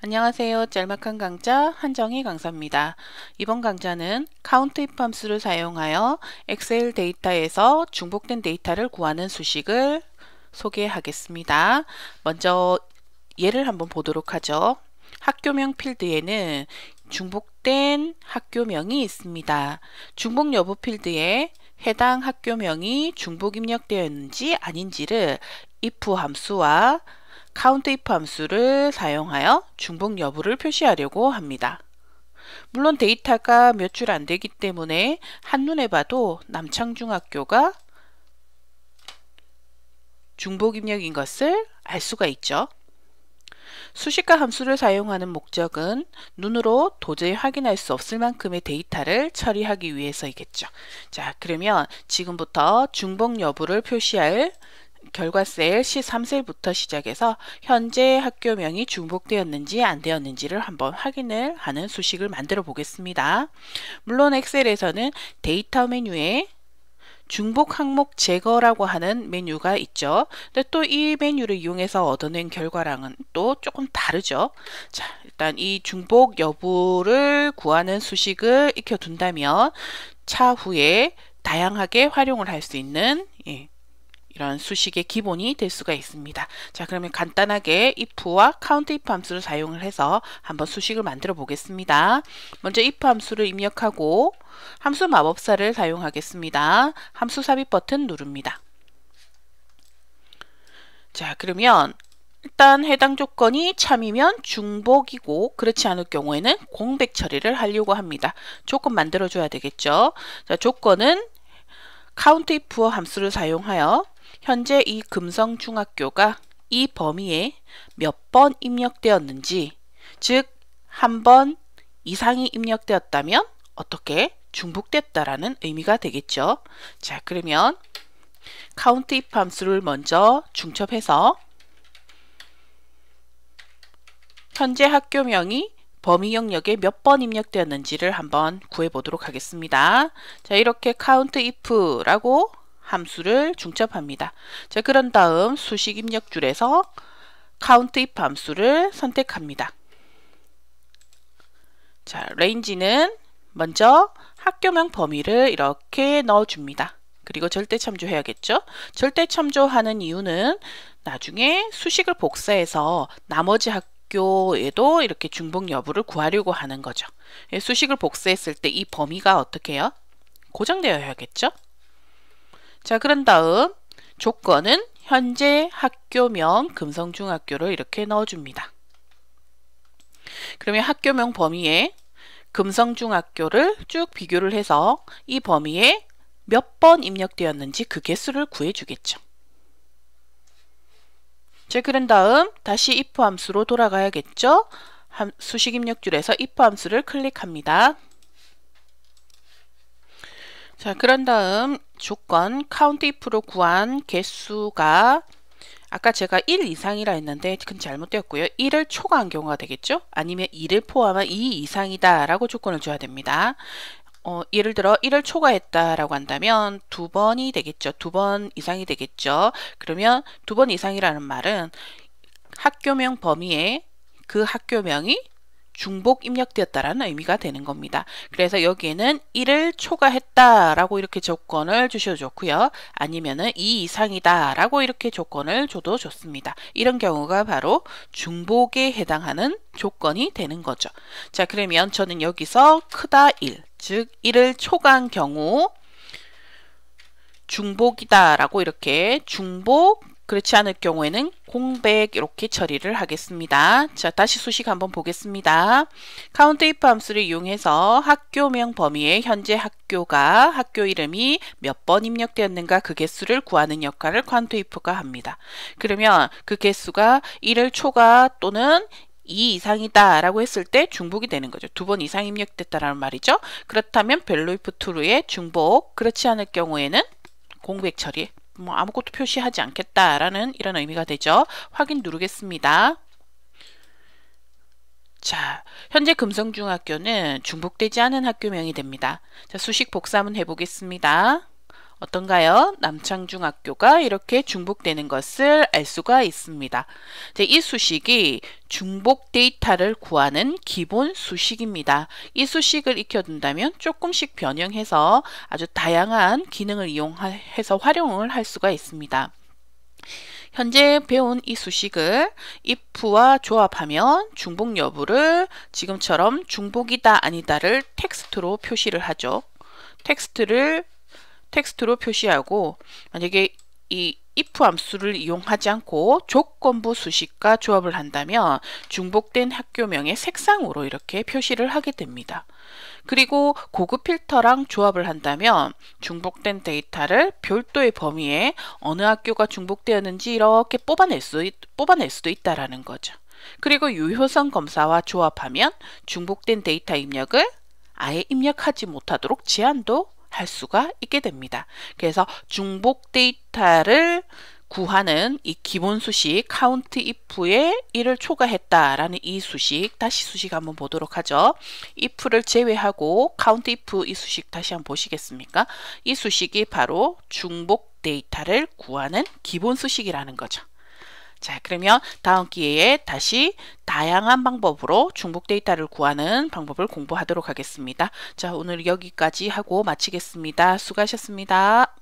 안녕하세요. 짤막한 강좌 한정희 강사입니다. 이번 강좌는 카운트 입함수를 사용하여 엑셀 데이터에서 중복된 데이터를 구하는 수식을 소개하겠습니다. 먼저 예를 한번 보도록 하죠. 학교명 필드에는 중복된 학교명이 있습니다. 중복 여부 필드에 해당 학교명이 중복 입력되었는지 아닌지를 if 함수와 카운트이프 함수를 사용하여 중복 여부를 표시하려고 합니다. 물론 데이터가 몇 줄 안 되기 때문에 한눈에 봐도 남창중학교가 중복 입력인 것을 알 수가 있죠. 수식과 함수를 사용하는 목적은 눈으로 도저히 확인할 수 없을 만큼의 데이터를 처리하기 위해서이겠죠. 자, 그러면 지금부터 중복 여부를 표시할 결과 셀 C3셀부터 시작해서 현재 학교명이 중복되었는지 안 되었는지를 한번 확인을 하는 수식을 만들어 보겠습니다. 물론 엑셀에서는 데이터 메뉴에 중복 항목 제거라고 하는 메뉴가 있죠. 근데 또 이 메뉴를 이용해서 얻어낸 결과랑은 또 조금 다르죠. 자, 일단 이 중복 여부를 구하는 수식을 익혀둔다면 차후에 다양하게 활용을 할 수 있는 예, 이런 수식의 기본이 될 수가 있습니다. 자 그러면 간단하게 if와 count if 함수를 사용을 해서 한번 수식을 만들어 보겠습니다. 먼저 if 함수를 입력하고 함수 마법사를 사용하겠습니다. 함수 삽입 버튼 누릅니다. 자 그러면 일단 해당 조건이 참이면 중복이고 그렇지 않을 경우에는 공백 처리를 하려고 합니다. 조건 만들어줘야 되겠죠. 자 조건은 count if 함수를 사용하여 현재 이 금성중학교가 이 범위에 몇 번 입력되었는지, 즉, 한 번 이상이 입력되었다면 어떻게 중복됐다라는 의미가 되겠죠. 자, 그러면 카운트 입 함수를 먼저 중첩해서 현재 학교명이 범위 영역에 몇 번 입력되었는지를 한번 구해보도록 하겠습니다. 자, 이렇게 count if라고 함수를 중첩합니다. 자, 그런 다음 수식 입력 줄에서 countif 함수를 선택합니다. 자, r a n g e 는 먼저 학교명 범위를 이렇게 넣어줍니다. 그리고 절대 참조해야겠죠? 절대 참조하는 이유는 나중에 수식을 복사해서 나머지 학교에도 이렇게 중복 여부를 구하려고 하는 거죠. 예, 수식을 복사했을 때 이 범위가 어떻게 해요? 고정되어야겠죠? 자, 그런 다음 조건은 현재 학교명 금성중학교를 이렇게 넣어줍니다. 그러면 학교명 범위에 금성중학교를 쭉 비교를 해서 이 범위에 몇 번 입력되었는지 그 개수를 구해주겠죠. 자, 그런 다음 다시 if 함수로 돌아가야겠죠. 함, 수식 입력줄에서 if 함수를 클릭합니다. 자, 그런 다음 조건 카운티프로 구한 개수가 아까 제가 1 이상이라 했는데 그건 잘못되었고요. 1을 초과한 경우가 되겠죠? 아니면 2를 포함한 2 이상이다 라고 조건을 줘야 됩니다. 어, 예를 들어 1을 초과했다라고 한다면 두 번이 되겠죠. 두 번 이상이 되겠죠. 그러면 두 번 이상이라는 말은 학교명 범위에 그 학교명이 중복 입력되었다라는 의미가 되는 겁니다. 그래서 여기에는 1을 초과했다라고 이렇게 조건을 주셔도 좋고요. 아니면은 2 이상이다라고 이렇게 조건을 줘도 좋습니다. 이런 경우가 바로 중복에 해당하는 조건이 되는 거죠. 자, 그러면 저는 여기서 크다 1, 즉 1을 초과한 경우 중복이다라고 이렇게 중복 그렇지 않을 경우에는 공백 이렇게 처리를 하겠습니다. 자 다시 수식 한번 보겠습니다. 카운트 if 함수를 이용해서 학교명 범위에 현재 학교가 학교 이름이 몇 번 입력되었는가 그 개수를 구하는 역할을 퀀트 if가 합니다. 그러면 그 개수가 1을 초과 또는 2 이상이다 라고 했을 때 중복이 되는 거죠. 두 번 이상 입력됐다라는 말이죠. 그렇다면 value 벨 f t r u e 의 중복 그렇지 않을 경우에는 공백 처리 뭐 아무것도 표시하지 않겠다라는 이런 의미가 되죠. 확인 누르겠습니다. 자, 현재 금성중학교는 중복되지 않은 학교명이 됩니다. 자, 수식 복사문 해보겠습니다. 어떤가요? 남창중학교가 이렇게 중복되는 것을 알 수가 있습니다. 이 수식이 중복 데이터를 구하는 기본 수식입니다. 이 수식을 익혀둔다면 조금씩 변형해서 아주 다양한 기능을 이용해서 활용을 할 수가 있습니다. 현재 배운 이 수식을 if와 조합하면 중복 여부를 지금처럼 중복이다 아니다를 텍스트로 표시를 하죠. 텍스트를 텍스트로 표시하고 만약에 이 if 함수를 이용하지 않고 조건부 수식과 조합을 한다면 중복된 학교명의 색상으로 이렇게 표시를 하게 됩니다. 그리고 고급 필터랑 조합을 한다면 중복된 데이터를 별도의 범위에 어느 학교가 중복되었는지 이렇게 뽑아낼, 수, 뽑아낼 수도 있다라는 거죠. 그리고 유효성 검사와 조합하면 중복된 데이터 입력을 아예 입력하지 못하도록 제한도 할 수가 있게 됩니다. 그래서 중복 데이터를 구하는 이 기본 수식 count if에 1을 초과했다라는 이 수식 다시 수식 한번 보도록 하죠. if를 제외하고 count if 이 수식 다시 한번 보시겠습니까? 이 수식이 바로 중복 데이터를 구하는 기본 수식이라는 거죠. 자, 그러면 다음 기회에 다시 다양한 방법으로 중복 데이터를 구하는 방법을 공부하도록 하겠습니다. 자, 오늘 여기까지 하고 마치겠습니다. 수고하셨습니다.